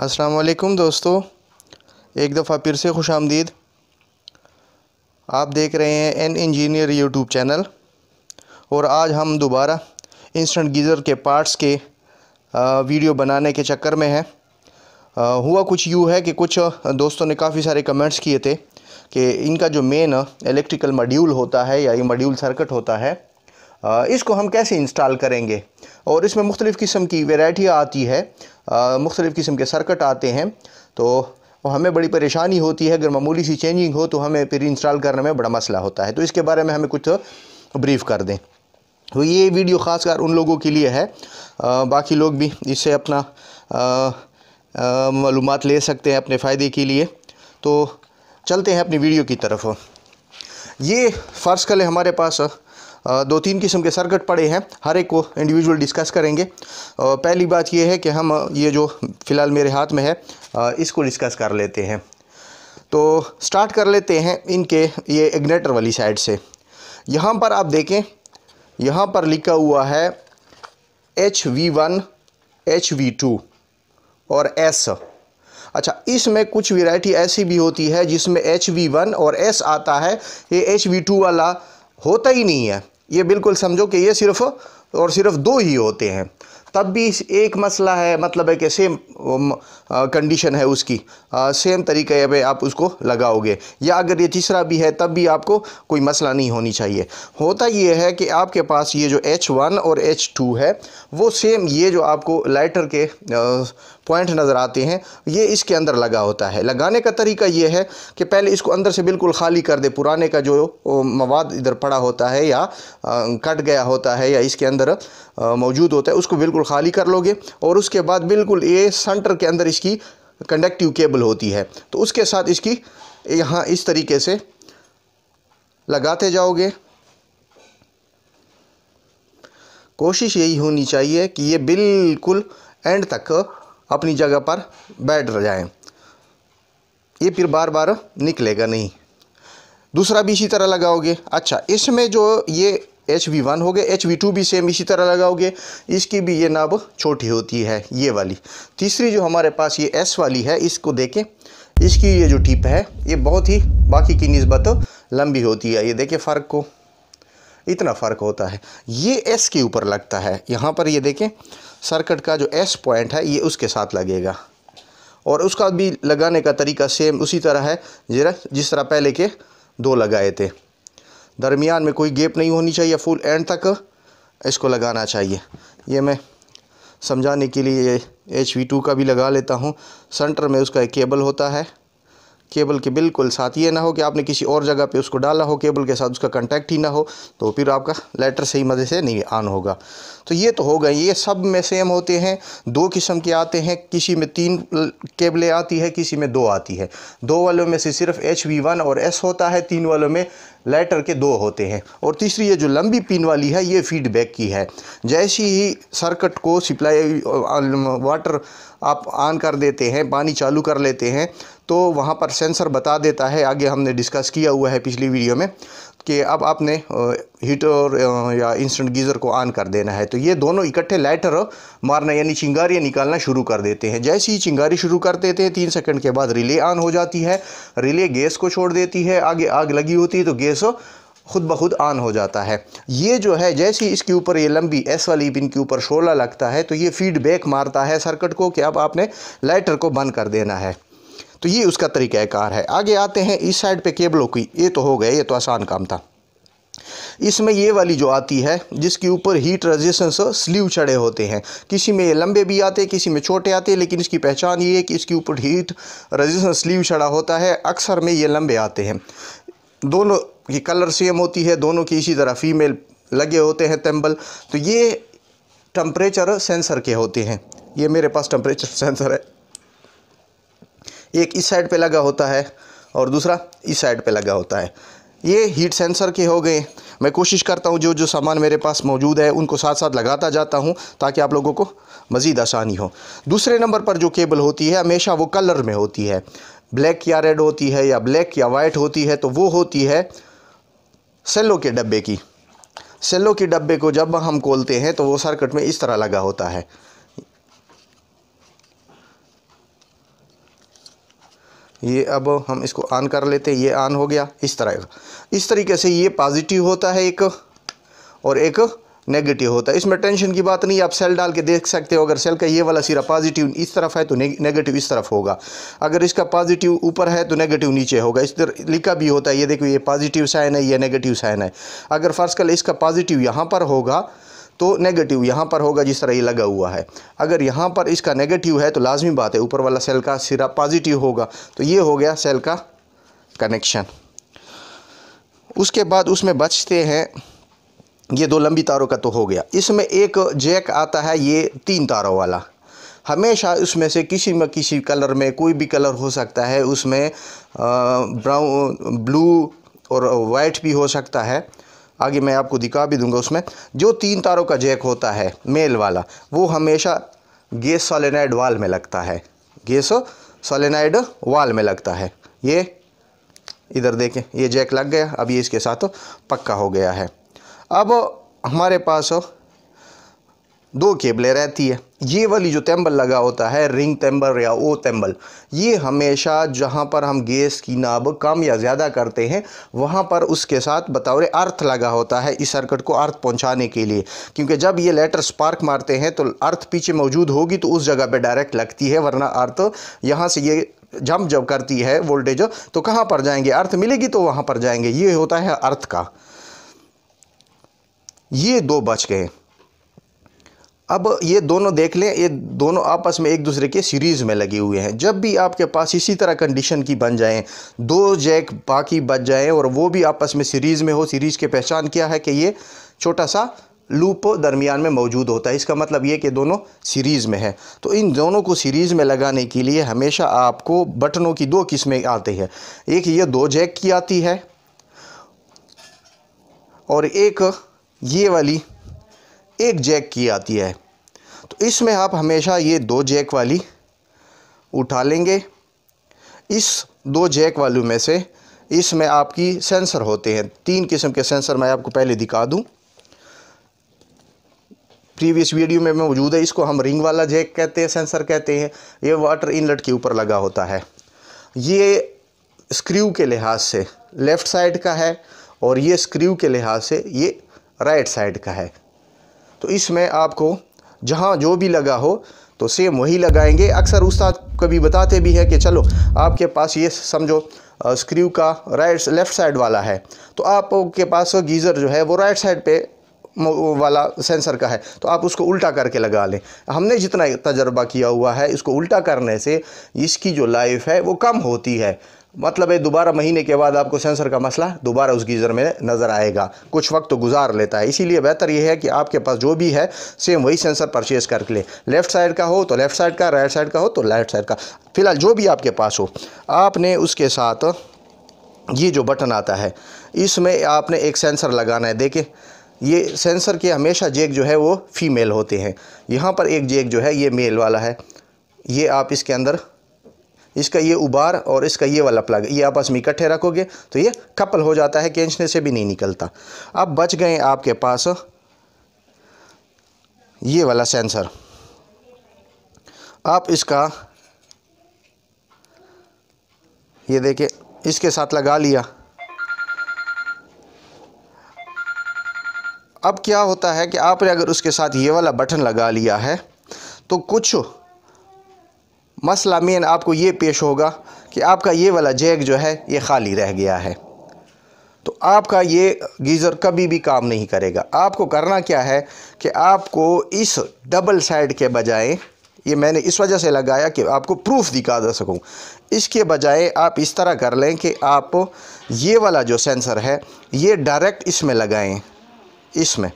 अस्सलाम वालेकुम दोस्तों एक दफ़ा फिर से खुश आमदीद आप देख रहे हैं एन इंजीनियर यूट्यूब चैनल और आज हम दोबारा इंस्टेंट गीज़र के पार्ट्स के वीडियो बनाने के चक्कर में हैं हुआ कुछ यूँ है कि कुछ दोस्तों ने काफ़ी सारे कमेंट्स किए थे कि इनका जो मेन इलेक्ट्रिकल मॉड्यूल होता है या ये मॉड्यूल सर्किट होता है इसको हम कैसे इंस्टॉल करेंगे और इसमें मुख्तलिफ़ किस्म की वेराइटी आती है मुख्तलिफ़ किस्म के सर्कट आते हैं तो हमें बड़ी परेशानी होती है अगर मामूली सी चेंजिंग हो तो हमें फिर इंस्टॉल करने में बड़ा मसला होता है तो इसके बारे में हमें कुछ ब्रीफ़ कर दें तो ये वीडियो ख़ासकर उन लोगों के लिए है आ, बाकी लोग भी इससे अपना मालूम ले सकते हैं अपने फ़ायदे के लिए तो चलते हैं अपनी वीडियो की तरफ ये फ़र्ज़ कल हमारे पास दो तीन किस्म के सर्किट पड़े हैं हर एक को इंडिविजुअल डिस्कस करेंगे पहली बात ये है कि हम ये जो फ़िलहाल मेरे हाथ में है इसको डिस्कस कर लेते हैं तो स्टार्ट कर लेते हैं इनके ये इग्नेटर वाली साइड से यहाँ पर आप देखें यहाँ पर लिखा हुआ है H V one H V two और एस अच्छा इसमें कुछ वैरायटी ऐसी भी होती है जिसमें एच वी वन और एस आता है ये एच वी टू वाला होता ही नहीं है ये बिल्कुल समझो कि ये सिर्फ और सिर्फ दो ही होते हैं तब भी एक मसला है मतलब है कि सेम कंडीशन um, uh, है उसकी आ, uh, सेम तरीके पे आप उसको लगाओगे या अगर ये तीसरा भी है तब भी आपको कोई मसला नहीं होनी चाहिए होता ये है कि आपके पास ये जो H1 और H2 है वो सेम ये जो आपको लाइटर के आ, uh, पॉइंट नज़र आते हैं ये इसके अंदर लगा होता है लगाने का तरीका ये है कि पहले इसको अंदर से बिल्कुल खाली कर दे पुराने का जो मवाद इधर पड़ा होता है या कट गया होता है या इसके अंदर मौजूद होता है उसको बिल्कुल खाली कर लोगे और उसके बाद बिल्कुल ये सेंटर के अंदर इसकी कंडक्टिव केबल होती है तो उसके साथ इसकी यहाँ इस तरीके से लगाते जाओगे कोशिश यही होनी चाहिए कि ये बिल्कुल एंड तक अपनी जगह पर बैठ जाए ये फिर बार बार निकलेगा नहीं दूसरा भी इसी तरह लगाओगे अच्छा इसमें जो ये एच वी वन हो गए एच वी टू भी सेम इसी तरह लगाओगे इसकी भी ये नब छोटी होती है ये वाली तीसरी जो हमारे पास ये एस वाली है इसको देखें इसकी ये जो टिप है ये बहुत ही बाकी की नस्बत लंबी होती है ये देखें फ़र्क को इतना फ़र्क होता है ये एस के ऊपर लगता है यहाँ पर ये देखें सर्किट का जो एस पॉइंट है ये उसके साथ लगेगा और उसका भी लगाने का तरीका सेम उसी तरह है जरा जिस तरह पहले के दो लगाए थे दरमियान में कोई गेप नहीं होनी चाहिए फुल एंड तक इसको लगाना चाहिए ये मैं समझाने के लिए एच वी टू का भी लगा लेता हूँ सेंटर में उसका एक केबल होता है केबल के बिल्कुल साथ ये ना हो कि आपने किसी और जगह पे उसको डाला हो केबल के साथ उसका कंटेक्ट ही ना हो तो फिर आपका लेटर सही मज़े से नहीं आन होगा तो ये तो होगा ये सब में सेम होते हैं दो किस्म के आते हैं किसी में तीन केबलें आती है किसी में दो आती है दो वालों में से सिर्फ एच वी वन और एस होता है तीन वालों में लेटर के दो होते हैं और तीसरी ये जो लंबी पिन वाली है ये फीडबैक की है जैसी ही सर्किट को सप्लाई वाटर आप ऑन कर देते हैं पानी चालू कर लेते हैं तो वहाँ पर सेंसर बता देता है आगे हमने डिस्कस किया हुआ है पिछली वीडियो में कि अब आपने हीटर या इंस्टेंट गीज़र को ऑन कर देना है तो ये दोनों इकट्ठे लाइटर मारना यानी चिंगारियाँ निकालना शुरू कर देते हैं जैसे ही चिंगारी शुरू कर देते हैं तीन सेकंड के बाद रिले ऑन हो जाती है रिले गैस को छोड़ देती है आगे आग लगी होती है तो गैस खुद ब खुद ऑन हो जाता है ये जो है जैसे ही इसके ऊपर ये लंबी एस वाली पिन के ऊपर शोला लगता है तो ये फीडबैक मारता है सर्कट को कि अब आपने लाइटर को बंद कर देना है तो ये उसका तरीक़ाकार है आगे आते हैं इस साइड पे केबलों की ये तो हो गया ये तो आसान काम था इसमें ये वाली जो आती है जिसके ऊपर हीट रेजिस्टेंस स्लीव चढ़े होते हैं किसी में ये लंबे भी आते हैं किसी में छोटे आते हैं लेकिन इसकी पहचान ये है कि इसके ऊपर हीट रेजिस्टेंस स्लीव चढ़ा होता है अक्सर में ये लंबे आते हैं दोनों की कलर सेम होती है दोनों की इसी तरह फीमेल लगे होते हैं तेम्बल तो ये टम्परेचर सेंसर के होते हैं ये मेरे पास टम्परेचर सेंसर है एक इस साइड पे लगा होता है और दूसरा इस साइड पे लगा होता है ये हीट सेंसर के हो गए मैं कोशिश करता हूँ जो जो सामान मेरे पास मौजूद है उनको साथ साथ लगाता जाता हूँ ताकि आप लोगों को मज़ीद आसानी हो दूसरे नंबर पर जो केबल होती है हमेशा वो कलर में होती है ब्लैक या रेड होती है या ब्लैक या वाइट होती है तो वो होती है सेलो के डब्बे की सेलो के डब्बे को जब हम खोलते हैं तो वो सर्कट में इस तरह लगा होता है ये अब हम इसको ऑन कर लेते हैं ये ऑन हो गया इस तरह का इस तरीके से ये पॉजिटिव होता है एक और एक नेगेटिव होता है इसमें टेंशन की बात नहीं आप सेल डाल के देख सकते हो अगर सेल का ये वाला सिरा पॉजिटिव इस तरफ है तो नेगेटिव इस तरफ होगा अगर इसका पॉजिटिव ऊपर है तो नेगेटिव नीचे होगा इस तरह लिखा भी होता है ये देखो ये पॉजिटिव साइन है ये नेगेटिव साइन है अगर फर्स्ट कल इसका पॉजिटिव यहाँ पर होगा तो नेगेटिव यहाँ पर होगा जिस तरह ये लगा हुआ है अगर यहाँ पर इसका नेगेटिव है तो लाजमी बात है ऊपर वाला सेल का सिरा पॉजिटिव होगा तो ये हो गया सेल का कनेक्शन उसके बाद उसमें बचते हैं ये दो लंबी तारों का तो हो गया इसमें एक जैक आता है ये तीन तारों वाला हमेशा उसमें से किसी में किसी कलर में कोई भी कलर हो सकता है उसमें ब्राउन ब्लू और वाइट भी हो सकता है आगे मैं आपको दिखा भी दूंगा उसमें जो तीन तारों का जैक होता है मेल वाला वो हमेशा गैस सोलेनाइड वाल में लगता है गैस सोलेनाइड वाल में लगता है ये इधर देखें ये जैक लग गया अब ये इसके साथ पक्का हो गया है अब हमारे पास दो केबलें रहती है ये वाली जो तेम्बल लगा होता है रिंग तेम्बल या ओ तेम्बल ये हमेशा जहाँ पर हम गैस की नाब कम या ज़्यादा करते हैं वहाँ पर उसके साथ बतौर अर्थ लगा होता है इस सर्कट को अर्थ पहुँचाने के लिए क्योंकि जब ये लेटर स्पार्क मारते हैं तो अर्थ पीछे मौजूद होगी तो उस जगह पर डायरेक्ट लगती है वरना अर्थ यहाँ से ये जंप जब करती है वोल्टेज तो कहाँ पर जाएंगे अर्थ मिलेगी तो वहाँ पर जाएंगे ये होता है अर्थ का ये दो बच गए अब ये दोनों देख लें ये दोनों आपस में एक दूसरे के सीरीज़ में लगे हुए हैं जब भी आपके पास इसी तरह कंडीशन की बन जाएं दो जैक बाकी बच जाएं और वो भी आपस में सीरीज़ में हो सीरीज़ के पहचान क्या है कि ये छोटा सा लूप दरमियान में मौजूद होता है इसका मतलब ये कि दोनों सीरीज़ में है तो इन दोनों को सीरीज़ में लगाने के लिए हमेशा आपको बटनों की दो किस्में आती है एक ये दो जैक की आती है और एक ये वाली एक जैक की आती है तो इसमें आप हमेशा ये दो जैक वाली उठा लेंगे इस दो जैक वालू में से इसमें आपकी सेंसर होते हैं तीन किस्म के सेंसर मैं आपको पहले दिखा दूं प्रीवियस वीडियो में मौजूद है इसको हम रिंग वाला जैक कहते हैं सेंसर कहते हैं ये वाटर इनलेट के ऊपर लगा होता है ये स्क्रू के लिहाज से लेफ़्ट साइड का है और ये स्क्रू के लिहाज से ये राइट साइड का है तो इसमें आपको जहाँ जो भी लगा हो तो सेम वही लगाएंगे अक्सर उस्ताद कभी बताते भी हैं कि चलो आपके पास ये समझो स्क्रू का राइट लेफ़्ट साइड वाला है तो आपके पास गीज़र जो है वो राइट साइड पे वाला सेंसर का है तो आप उसको उल्टा करके लगा लें हमने जितना तजर्बा किया हुआ है इसको उल्टा करने से इसकी जो लाइफ है वो कम होती है मतलब है दोबारा महीने के बाद आपको सेंसर का मसला दोबारा उस गीज़र में नज़र आएगा कुछ वक्त तो गुजार लेता है इसीलिए बेहतर यह है कि आपके पास जो भी है सेम वही सेंसर परचेज़ करके ले लेफ़्ट साइड का हो तो लेफ़्ट साइड का राइट साइड का हो तो लेफ़्ट साइड का फ़िलहाल जो भी आपके पास हो आपने उसके साथ ये जो बटन आता है इसमें आपने एक सेंसर लगाना है देखें ये सेंसर के हमेशा जेक जो है वो फीमेल होते हैं यहाँ पर एक जेक जो है ये मेल वाला है ये आप इसके अंदर इसका ये उबार और इसका ये वाला प्लग ये आपस में इकट्ठे रखोगे तो ये कपल हो जाता है खींचने से भी नहीं निकलता अब बच गए आपके पास ये वाला सेंसर आप इसका ये देखिए इसके साथ लगा लिया अब क्या होता है कि आपने अगर उसके साथ ये वाला बटन लगा लिया है तो कुछ मसला मेन आपको ये पेश होगा कि आपका ये वाला जैक जो है ये खाली रह गया है तो आपका ये गीज़र कभी भी काम नहीं करेगा आपको करना क्या है कि आपको इस डबल साइड के बजाय ये मैंने इस वजह से लगाया कि आपको प्रूफ दिखा दे सकूँ इसके बजाय आप इस तरह कर लें कि आप ये वाला जो सेंसर है ये डायरेक्ट इसमें लगाएं इसमें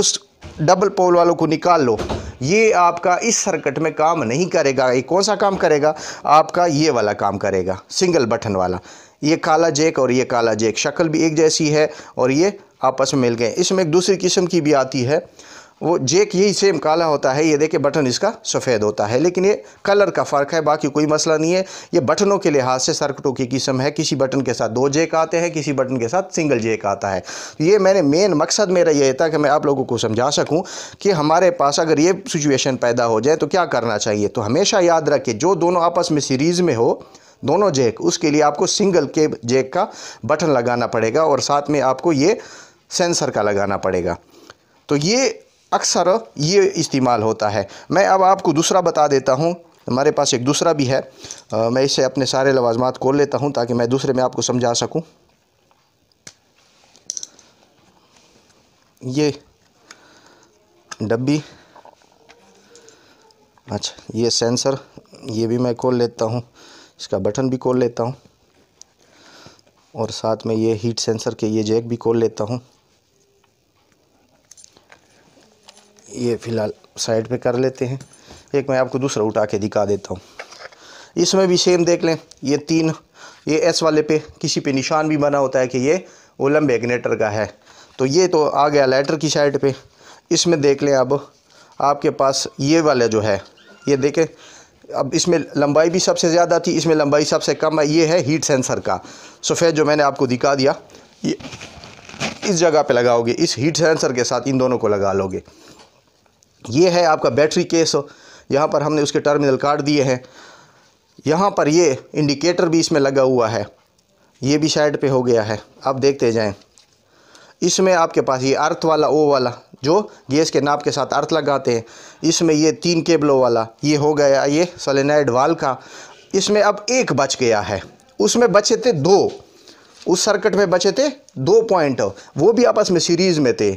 उस डबल पोल वालों को निकाल लो ये आपका इस सर्किट में काम नहीं करेगा ये कौन सा काम करेगा आपका ये वाला काम करेगा सिंगल बटन वाला ये काला जैक और ये काला जैक शक्ल भी एक जैसी है और ये आपस में मिल गए इसमें एक दूसरी किस्म की भी आती है वो जेक यही सेम काला होता है ये देखिए बटन इसका सफ़ेद होता है लेकिन ये कलर का फ़र्क है बाकी कोई मसला नहीं है ये बटनों के लिहाज से सर्कटों की किस्म है किसी बटन के साथ दो जेक आते हैं किसी बटन के साथ सिंगल जेक आता है तो ये मैंने मेन मकसद मेरा ये था कि मैं आप लोगों को समझा सकूँ कि हमारे पास अगर ये सिचुएशन पैदा हो जाए तो क्या करना चाहिए तो हमेशा याद रखें जो दोनों आपस में सीरीज़ में हो दोनों जेक उसके लिए आपको सिंगल के जेक का बटन लगाना पड़ेगा और साथ में आपको ये सेंसर का लगाना पड़ेगा तो ये अक्सर ये इस्तेमाल होता है मैं अब आपको दूसरा बता देता हूँ हमारे पास एक दूसरा भी है आ, मैं इसे अपने सारे लवाजमात खोल लेता हूँ ताकि मैं दूसरे में आपको समझा सकूँ ये डब्बी अच्छा ये सेंसर ये भी मैं खोल लेता हूँ इसका बटन भी खोल लेता हूँ और साथ में ये हीट सेंसर के ये जैक भी खोल लेता हूँ ये फ़िलहाल साइड पे कर लेते हैं एक मैं आपको दूसरा उठा के दिखा देता हूँ इसमें भी सेम देख लें ये तीन ये एस वाले पे किसी पे निशान भी बना होता है कि ये ओलम मैग्नेटर का है तो ये तो आ गया लेटर की साइड पे इसमें देख लें अब आपके पास ये वाला जो है ये देखें अब इसमें लंबाई भी सबसे ज़्यादा थी इसमें लंबाई सबसे कम है ये है हीट सेंसर का सफ़ेद जो मैंने आपको दिखा दिया ये इस जगह पे लगाओगे इस हीट सेंसर के साथ इन दोनों को लगा लोगे ये है आपका बैटरी केस यहाँ पर हमने उसके टर्मिनल काट दिए हैं यहाँ पर ये इंडिकेटर भी इसमें लगा हुआ है ये भी साइड पे हो गया है आप देखते जाएं इसमें आपके पास ये अर्थ वाला ओ वाला जो गैस के नाप के साथ अर्थ लगाते हैं इसमें ये तीन केबलों वाला ये हो गया ये सलेनाइड वाल का इसमें अब एक बच गया है उसमें बचे थे दो उस सर्किट में बचे थे दो पॉइंट वो भी आपस में सीरीज़ में थे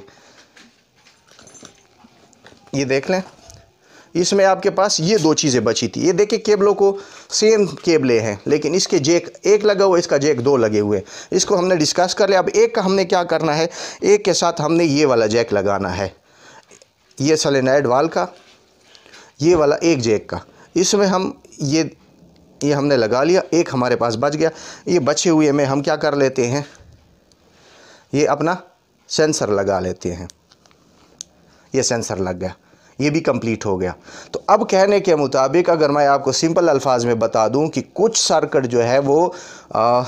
ये देख लें इसमें आपके पास ये दो चीज़ें बची थी ये देखिए केबलों को सेम केबले हैं लेकिन इसके जेक एक लगा हुआ इसका जेक दो लगे हुए इसको हमने डिस्कस कर लिया अब एक का हमने क्या करना है एक के साथ हमने ये वाला जैक लगाना है ये सलेनाइड वाल का ये वाला एक जैक का इसमें हम ये ये हमने लगा लिया एक हमारे पास बच गया ये बचे हुए में हम क्या कर लेते हैं ये अपना सेंसर लगा लेते हैं ये सेंसर लग गया ये भी कंप्लीट हो गया तो अब कहने के मुताबिक अगर मैं आपको सिंपल अल्फाज में बता दूं कि कुछ सर्कट जो है वो आ,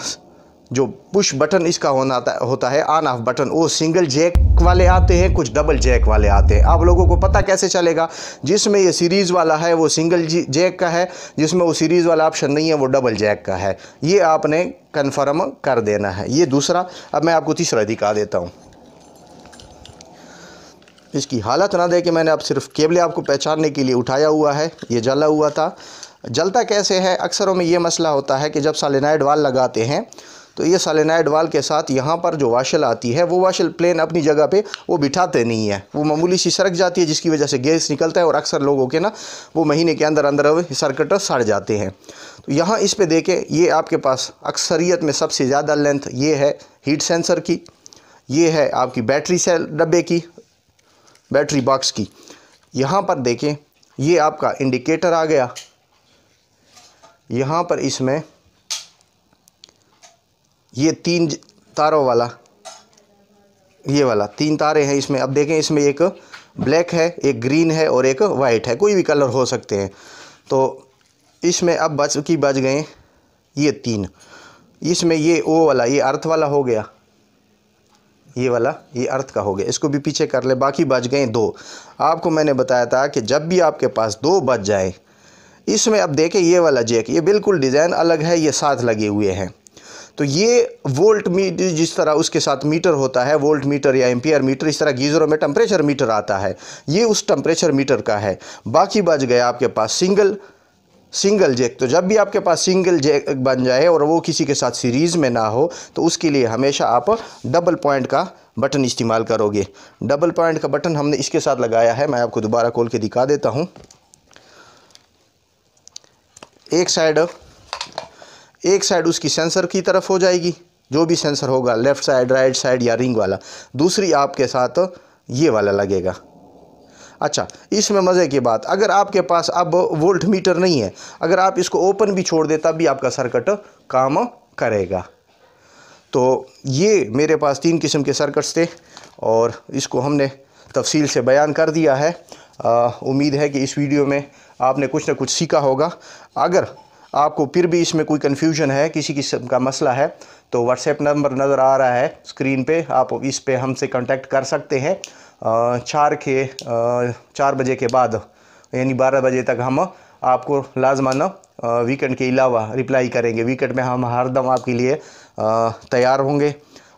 जो पुश बटन इसका होना होता है ऑन ऑफ बटन वो सिंगल जैक वाले आते हैं कुछ डबल जैक वाले आते हैं आप लोगों को पता कैसे चलेगा जिसमें ये सीरीज़ वाला है वो सिंगल जैक का है जिसमें वो सीरीज़ वाला ऑप्शन नहीं है वो डबल जैक का है ये आपने कन्फर्म कर देना है ये दूसरा अब मैं आपको तीसरा दिखा देता हूँ इसकी हालत ना दे कि मैंने अब सिर्फ केबले आपको पहचानने के लिए उठाया हुआ है ये जला हुआ था जलता कैसे है अक्सरों में ये मसला होता है कि जब सालिनाइड वाल लगाते हैं तो ये सालिनाइड वाल के साथ यहाँ पर जो वाशल आती है वो वाशल प्लेन अपनी जगह पे वो बिठाते नहीं है वो मामूली सी सरक जाती है जिसकी वजह से गैस निकलता है और अक्सर लोगों के ना वो महीने के अंदर अंदर सरकटर सड़ जाते हैं तो यहाँ इस पर देखें ये आपके पास अक्सरियत में सबसे ज़्यादा लेंथ ये है हीट सेंसर की ये है आपकी बैटरी सेल डब्बे की बैटरी बॉक्स की यहाँ पर देखें ये आपका इंडिकेटर आ गया यहाँ पर इसमें ये तीन तारों वाला ये वाला तीन तारे हैं इसमें अब देखें इसमें एक ब्लैक है एक ग्रीन है और एक वाइट है कोई भी कलर हो सकते हैं तो इसमें अब बच की बच गए ये तीन इसमें ये ओ वाला ये अर्थ वाला हो गया ये वाला ये अर्थ का हो गया इसको भी पीछे कर ले बाकी बच गए दो आपको मैंने बताया था कि जब भी आपके पास दो बच जाए इसमें अब देखें ये वाला जैक ये बिल्कुल डिज़ाइन अलग है ये साथ लगे हुए हैं तो ये वोल्ट मीटर जिस तरह उसके साथ मीटर होता है वोल्ट मीटर या एम्पियर मीटर इस तरह गीज़रों में टम्परेचर मीटर आता है ये उस टम्परेचर मीटर का है बाकी बच गया आपके पास सिंगल सिंगल जैक तो जब भी आपके पास सिंगल जैक बन जाए और वो किसी के साथ सीरीज़ में ना हो तो उसके लिए हमेशा आप डबल पॉइंट का बटन इस्तेमाल करोगे डबल पॉइंट का बटन हमने इसके साथ लगाया है मैं आपको दोबारा खोल के दिखा देता हूँ एक साइड एक साइड उसकी सेंसर की तरफ हो जाएगी जो भी सेंसर होगा लेफ़्ट साइड राइट साइड या रिंग वाला दूसरी आपके साथ ये वाला लगेगा अच्छा इसमें मज़े की बात अगर आपके पास अब वोल्ट मीटर नहीं है अगर आप इसको ओपन भी छोड़ दें तब भी आपका सर्कट काम करेगा तो ये मेरे पास तीन किस्म के सर्कट्स थे और इसको हमने तफसील से बयान कर दिया है उम्मीद है कि इस वीडियो में आपने कुछ ना कुछ सीखा होगा अगर आपको फिर भी इसमें कोई कन्फ्यूजन है किसी किस्म का मसला है तो व्हाट्सएप नंबर नज़र आ रहा है स्क्रीन पे आप इस पे हमसे कांटेक्ट कर सकते हैं चार के चार बजे के बाद यानी बारह बजे तक हम आपको लाजमान वीकेंड के अलावा रिप्लाई करेंगे वीकेंड में हम हरदम आपके लिए तैयार होंगे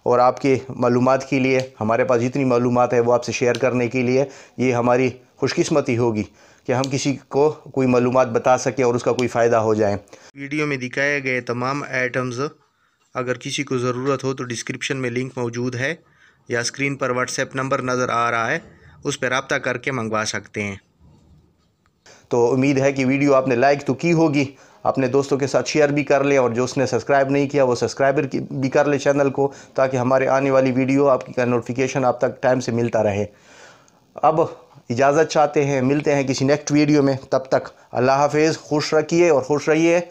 और आपके मालूम के लिए हमारे पास जितनी मालूम है वो आपसे शेयर करने के लिए ये हमारी खुशकिस्मती होगी कि हम किसी को कोई मालूम बता सकें और उसका कोई फ़ायदा हो जाए वीडियो में दिखाए गए तमाम आइटम्स अगर किसी को ज़रूरत हो तो डिस्क्रिप्शन में लिंक मौजूद है या स्क्रीन पर व्हाट्सएप नंबर नज़र आ रहा है उस पर रबता करके मंगवा सकते हैं तो उम्मीद है कि वीडियो आपने लाइक तो की होगी अपने दोस्तों के साथ शेयर भी कर लें और जो उसने सब्सक्राइब नहीं किया वो सब्सक्राइबर भी कर ले चैनल को ताकि हमारे आने वाली वीडियो आपकी नोटिफिकेशन आप तक टाइम से मिलता रहे अब इजाज़त चाहते हैं मिलते हैं किसी नेक्स्ट वीडियो में तब तक अल्लाह हाफिज़ खुश रखिए और खुश रहिए